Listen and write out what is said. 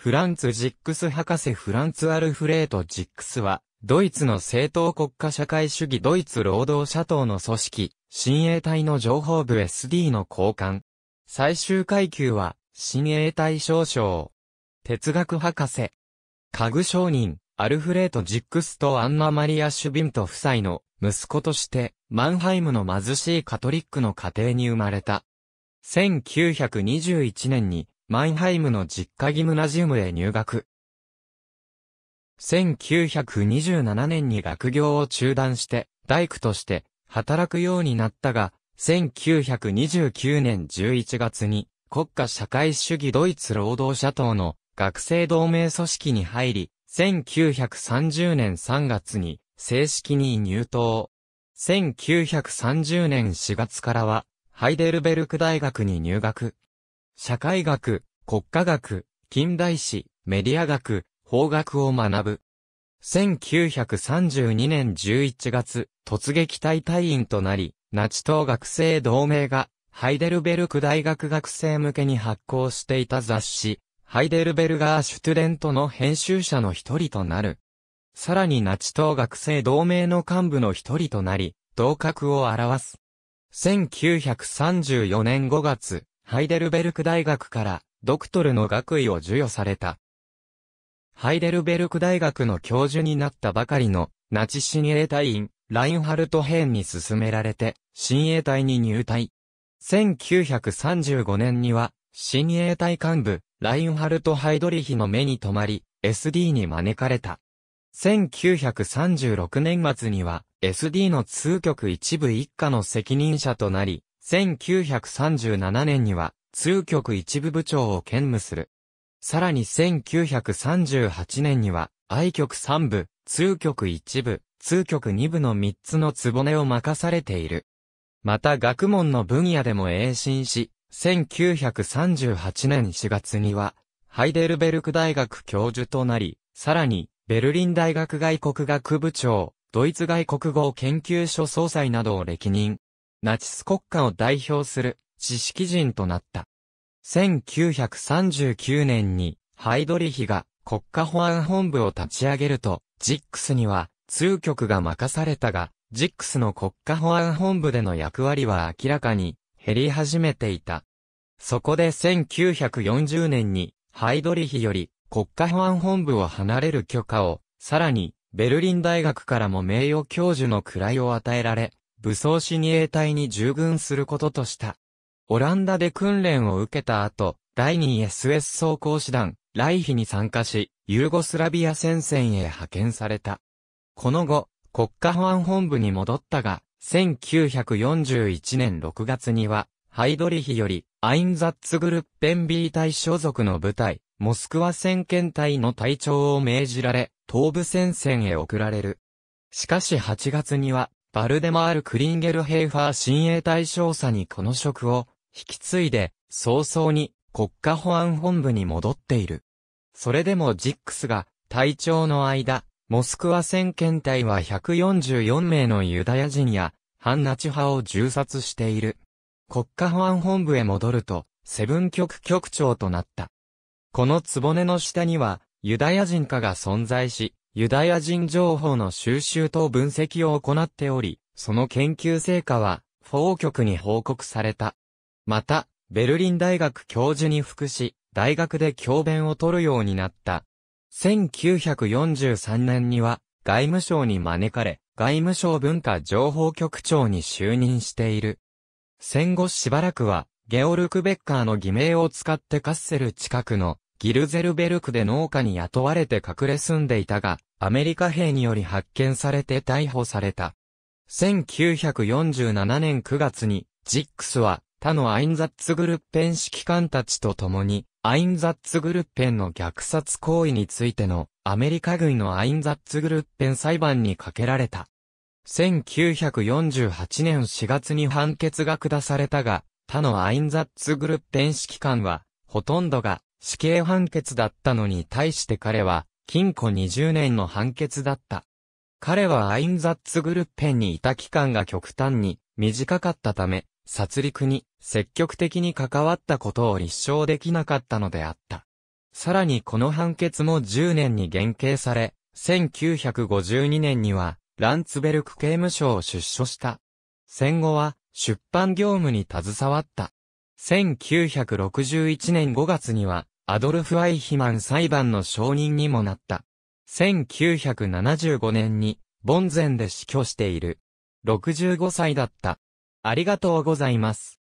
フランツ・ジックス博士フランツ・アルフレート・ジックスは、ドイツの政党国家社会主義ドイツ労働者党の組織、親衛隊の情報部 SD の高官。最終階級は、親衛隊少将。哲学博士。家具商人、アルフレート・ジックスとアンナ・マリア・シュビント夫妻の息子として、マンハイムの貧しいカトリックの家庭に生まれた。1921年にマインハイムの実家ギムナジウムへ入学。1927年に学業を中断して、大工として働くようになったが、1929年11月に国家社会主義ドイツ労働者党の学生同盟組織に入り、1930年3月に正式に入党。1930年4月からはハイデルベルク大学に入学。社会学、国家学、近代史、メディア学、法学を学ぶ。1932年11月、突撃隊隊員となり、ナチ党学生同盟が、ハイデルベルク大学学生向けに発行していた雑誌、ハイデルベルガー・シュトゥデントの編集者の一人となる。さらにナチ党学生同盟の幹部の一人となり、同格を表す。1934年5月、ハイデルベルク大学からドクトルの学位を授与された。ハイデルベルク大学の教授になったばかりのナチ親衛隊員、ラインハルト・ヘーンに勧められて、親衛隊に入隊。1935年には、親衛隊幹部、ラインハルト・ハイドリヒの目に留まり、SD に招かれた。1936年末には、SD の通局一部一家の責任者となり、1937年には、通局一部部長を兼務する。さらに1938年には、愛局三部、通局一部、通局二部の三つの壺を任されている。また学問の分野でも栄進し、1938年4月には、ハイデルベルク大学教授となり、さらに、ベルリン大学外国学部長、ドイツ外国語研究所総裁などを歴任。ナチス国家を代表する知識人となった。1939年にハイドリヒが国家保安本部を立ち上げると、ジックスには通局が任されたが、ジックスの国家保安本部での役割は明らかに減り始めていた。そこで1940年にハイドリヒより国家保安本部を離れる許可を、さらにベルリン大学からも名誉教授の位を与えられ、武装親衛隊に従軍することとした。オランダで訓練を受けた後、第 2SS 装甲師団、ライヒに参加し、ユーゴスラビア戦線へ派遣された。この後、国家保安本部に戻ったが、1941年6月には、ハイドリヒより、アインザッツグルッペン B 隊所属の部隊、モスクワ戦検隊の隊長を命じられ、東部戦線へ送られる。しかし8月には、バルデマール・クリンゲルヘイファー親衛隊少佐にこの職を引き継いで早々に国家保安本部に戻っている。それでもジックスが隊長の間、モスクワ戦検隊は144名のユダヤ人や反ナチ派を銃殺している。国家保安本部へ戻ると、セブン局局長となった。この壺の下には、ユダヤ人化が存在し、ユダヤ人情報の収集と分析を行っており、その研究成果は、法局に報告された。また、ベルリン大学教授に服し、大学で教鞭を取るようになった。1943年には、外務省に招かれ、外務省文化情報局長に就任している。戦後しばらくは、ゲオルク・ベッカーの偽名を使ってカッセル近くのギルゼルベルクで農家に雇われて隠れ住んでいたが、アメリカ兵により発見されて逮捕された。1947年9月に、ジックスは他のアインザッツグルッペン指揮官たちと共に、アインザッツグルッペンの虐殺行為についてのアメリカ軍のアインザッツグルッペン裁判にかけられた。1948年4月に判決が下されたが、他のアインザッツグルッペン指揮官は、ほとんどが死刑判決だったのに対して彼は、禁錮20年の判決だった。彼はアインザッツグルッペンにいた期間が極端に短かったため、殺戮に積極的に関わったことを立証できなかったのであった。さらにこの判決も10年に減刑され、1952年にはランツベルク刑務所を出所した。戦後は出版業務に携わった。1961年5月にはアドルフ・アイヒマン裁判の証人にもなった。1975年に、ボンゼンで死去している。65歳だった。ありがとうございます。